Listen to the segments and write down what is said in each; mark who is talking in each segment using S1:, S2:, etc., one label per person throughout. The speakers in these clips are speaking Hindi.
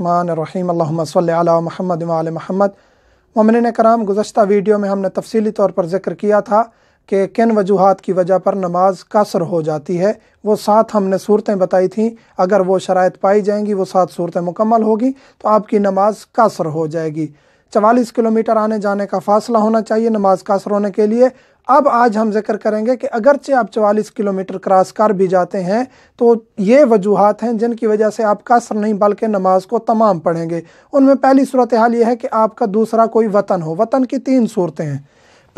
S1: अल्लाम सल महमद वाल महमद ममिन कराम गुजशत वीडियो में हमने तफसीली तौर पर जिक्र किया था कि किन वजूहत की वजह पर नमाज कसर हो जाती है वो सात हमने सूरतें बताई थी अगर वो शरात पाई जाएंगी वो सात सूरतें मुकम्मल होगी तो आपकी नमाज कसर हो जाएगी चवालीस किलोमीटर आने जाने का फासला होना चाहिए नमाज का असर होने के लिए अब आज हम जिक्र करेंगे कि अगरचे आप चवालीस किलोमीटर क्रॉस कर भी जाते हैं तो ये वजूहत हैं जिनकी वजह से आप कसर नहीं बल्कि नमाज को तमाम पढ़ेंगे उनमें पहली सूरत हाल ये है कि आपका दूसरा कोई वतन हो वतन की तीन सूरतें हैं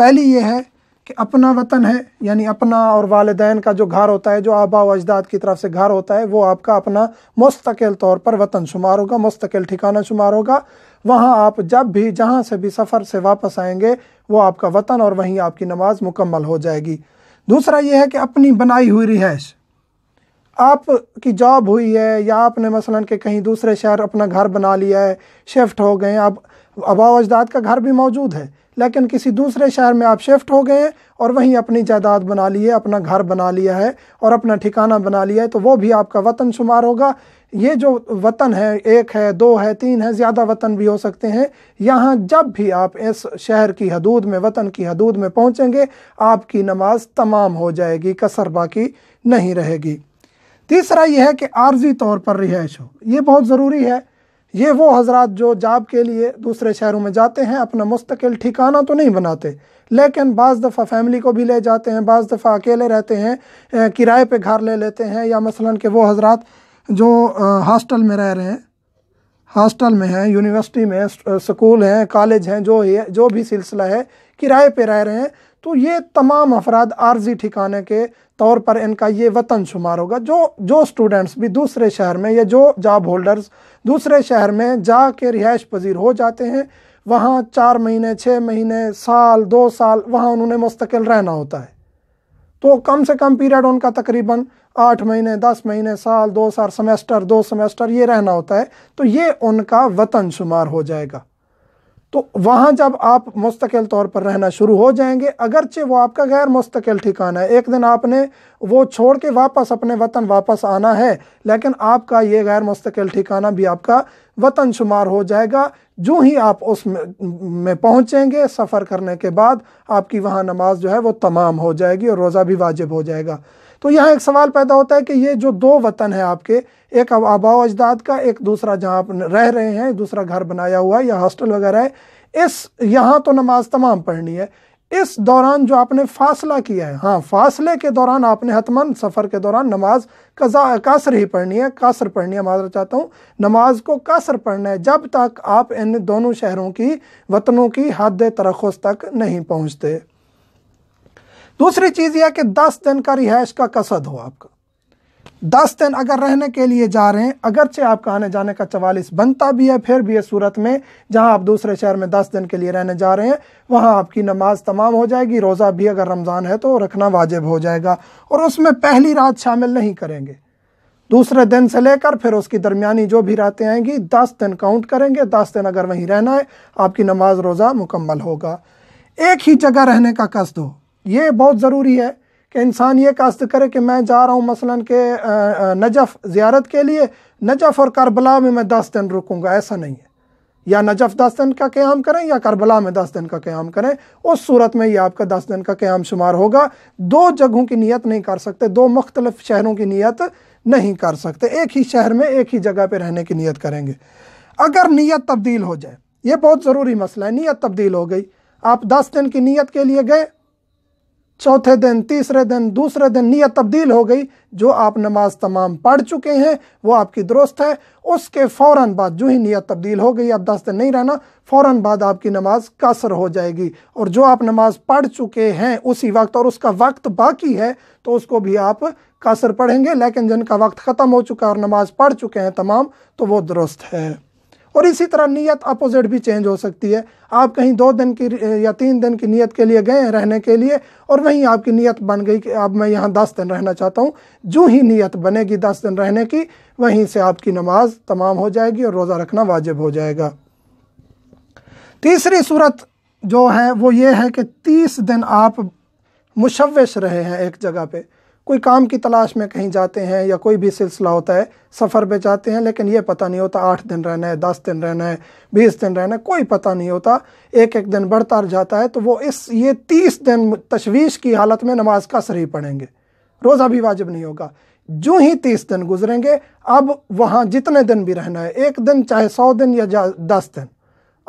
S1: पहली ये है कि अपना वतन है यानी अपना और वालदेन का जो घर होता है जो आबा व अजदाद की तरफ से घर होता है वो आपका अपना मुस्तकिल तौर पर वतन शुमार होगा मुस्तकिल ठिकाना शुमार होगा वहाँ आप जब भी जहाँ से भी सफ़र से वापस आएंगे वो आपका वतन और वहीं आपकी नमाज मुकम्मल हो जाएगी दूसरा ये है कि अपनी बनाई हुई रिहाइश आपकी जॉब हुई है या आपने मसलन के कहीं दूसरे शहर अपना घर बना लिया है शिफ्ट हो गए आप आबा अजदाद का घर भी मौजूद है लेकिन किसी दूसरे शहर में आप शिफ्ट हो गए हैं और वहीं अपनी जायदाद बना ली है अपना घर बना लिया है और अपना ठिकाना बना लिया है तो वो भी आपका वतन शुमार होगा ये जो वतन है एक है दो है तीन है ज़्यादा वतन भी हो सकते हैं यहाँ जब भी आप इस शहर की हदूद में वतन की हदूद में पहुँचेंगे आपकी नमाज तमाम हो जाएगी कसर बाकी नहीं रहेगी तीसरा यह है कि आर्जी तौर पर रिहाइश हो ये बहुत ज़रूरी है ये वो हजरत जो जाब के लिए दूसरे शहरों में जाते हैं अपना मुस्तकिल ठिकाना तो नहीं बनाते लेकिन बज़ दफ़ा फैमिली को भी ले जाते हैं बज़ दफ़ा अकेले रहते हैं किराए पे घर ले लेते हैं या मसलन के वो हजरत जो हॉस्टल में रह रहे हैं हॉस्टल में हैं यूनिवर्सिटी में स्कूल हैं कॉलेज हैं जो है जो भी सिलसिला है किराए पर रह रहे हैं तो ये तमाम अफराद आर्जी ठिकाने के तौर पर इनका ये वतन शुमार होगा जो जो स्टूडेंट्स भी दूसरे शहर में या जो जॉब होल्डर्स दूसरे शहर में जा के रिहाइश पजीर हो जाते हैं वहाँ चार महीने छः महीने साल दो साल वहाँ उन्होंने मुस्तकिल रहना होता है तो कम से कम पीरियड उनका तकरीबन आठ महीने दस महीने साल दो साल सेमेस्टर दो सेमेस्टर ये रहना होता है तो ये उनका वतन शुमार हो जाएगा तो वहाँ जब आप मुस्तकिल तौर पर रहना शुरू हो जाएंगे अगरचे वो आपका गैर मुस्तकिल ठिकाना है एक दिन आपने वो छोड़ के वापस अपने वतन वापस आना है लेकिन आपका ये गैर मुस्तकिल ठिकाना भी आपका वतन शुमार हो जाएगा जो ही आप उस में पहुँचेंगे सफ़र करने के बाद आपकी वहाँ नमाज जो है वो तमाम हो जाएगी और रोज़ा भी वाजिब हो जाएगा तो यहाँ एक सवाल पैदा होता है कि ये जो दो वतन है आपके एक आबाओ अजदाद का एक दूसरा जहाँ आप रह रहे हैं दूसरा घर बनाया हुआ है या हॉस्टल वगैरह है इस यहाँ तो नमाज तमाम पढ़नी है इस दौरान जो आपने फासला किया है हाँ फासले के दौरान आपने हतमन सफ़र के दौरान नमाज कज़ा कासर ही पढ़नी है कासर पढ़नी है माजरा चाहता हूँ नमाज को कासर पढ़ना है जब तक आप इन दोनों शहरों की वतनों की हद तरखस तक नहीं पहुँचते दूसरी चीज़ यह कि दस दिन का रिहाइश का कसद हो आपका दस दिन अगर रहने के लिए जा रहे हैं अगरचे आपका आने जाने का चवालीस बनता भी है फिर भी इस सूरत में जहां आप दूसरे शहर में दस दिन के लिए रहने जा रहे हैं वहां आपकी नमाज तमाम हो जाएगी रोज़ा भी अगर रमज़ान है तो रखना वाजिब हो जाएगा और उसमें पहली रात शामिल नहीं करेंगे दूसरे दिन से लेकर फिर उसकी दरमियानी जो भी रातें आएंगी दस दिन काउंट करेंगे दस दिन अगर वहीं रहना है आपकी नमाज रोज़ा मुकम्मल होगा एक ही जगह रहने का कसद हो ये बहुत ज़रूरी है कि इंसान ये कास्त करे कि मैं जा रहा हूँ मसला के नजफ़ ज़्यारत के लिए नजफ़ और करबला में मैं दस दिन रुकूँगा ऐसा नहीं है या नजफ़ दस दिन का क्याम करें या करबला में दस दिन का क्याम करें उस सूरत में ये आपका दस दिन का क्याम शुमार होगा दो जगहों की नीयत नहीं कर सकते दो मुख्तलफ़ शहरों की नीयत नहीं कर सकते एक ही शहर में एक ही जगह पर रहने की नीयत करेंगे अगर नीयत तब्दील हो जाए ये बहुत ज़रूरी मसला है नीयत तब्दील हो गई आप दस दिन की नीयत के लिए गए चौथे दिन तीसरे दिन दूसरे दिन नीयत तब्दील हो गई जो आप नमाज तमाम पढ़ चुके हैं वो आपकी दुरुस्त है उसके फ़ौर बाद जो ही नीयत तब्दील हो गई आप दस दिन नहीं रहना फ़ौर बाद आपकी नमाज कसर हो जाएगी और जो आप नमाज पढ़ चुके हैं उसी वक्त और उसका वक्त बाकी है तो उसको भी आप कसर पढ़ेंगे लेकिन जिनका वक्त ख़त्म हो चुका है और नमाज पढ़ चुके हैं तमाम तो वो दुरुस्त है और इसी तरह नीयत अपोजिट भी चेंज हो सकती है आप कहीं दो दिन की या तीन दिन की नीयत के लिए गए रहने के लिए और वहीं आपकी नीयत बन गई कि अब मैं यहाँ दस दिन रहना चाहता हूँ जो ही नीयत बनेगी दस दिन रहने की वहीं से आपकी नमाज तमाम हो जाएगी और रोज़ा रखना वाजिब हो जाएगा तीसरी सूरत जो है वो ये है कि तीस दिन आप मुशवश रहे हैं एक जगह पर कोई काम की तलाश में कहीं जाते हैं या कोई भी सिलसिला होता है सफ़र पे जाते हैं लेकिन ये पता नहीं होता आठ दिन रहना है दस दिन रहना है बीस दिन रहना है कोई पता नहीं होता एक एक दिन बढ़ता जाता है तो वो इस ये तीस दिन तशवीश की हालत में नमाज का सर ही पढ़ेंगे रोज़ा भी वाजिब नहीं होगा जो ही तीस दिन गुजरेंगे अब वहाँ जितने दिन भी रहना है एक दिन चाहे सौ दिन या दस दिन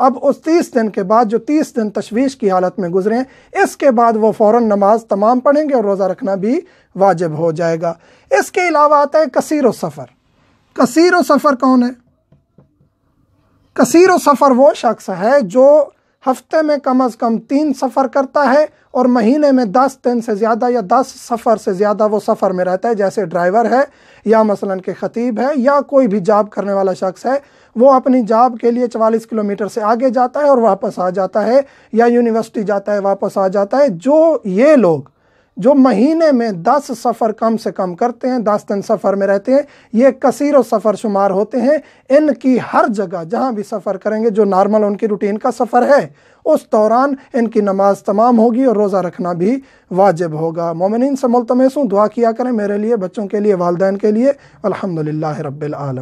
S1: अब उस तीस दिन के बाद जो तीस दिन तशवीश की हालत में गुजरें इसके बाद वो फ़ौर नमाज तमाम पढ़ेंगे और रोज़ा रखना भी वाजिब हो जाएगा इसके अलावा आता है कसीर सफ़र कसीर सफ़र कौन है कसीर सफ़र वो शख्स है जो हफ्ते में कम अज़ कम तीन सफ़र करता है और महीने में दस दिन से ज़्यादा या दस सफ़र से ज़्यादा वो सफ़र में रहता है जैसे ड्राइवर है या मसलन के ख़तीब है या कोई भी जॉब करने वाला शख्स है वो अपनी जॉब के लिए चवालीस किलोमीटर से आगे जाता है और वापस आ जाता है या यूनिवर्सिटी जाता है वापस आ जाता है जो ये लोग जो महीने में दस सफ़र कम से कम करते हैं दस दिन सफ़र में रहते हैं ये कसीर सफ़र शुमार होते हैं इनकी हर जगह जहाँ भी सफ़र करेंगे जो नॉर्मल उनकी रूटीन का सफ़र है उस दौरान इनकी नमाज तमाम होगी और रोज़ा रखना भी वाजिब होगा मोमिन से मुलतमसूँ दुआ किया करें मेरे लिए बच्चों के लिए वालदेन के लिए अलहमदिल्ला रबालम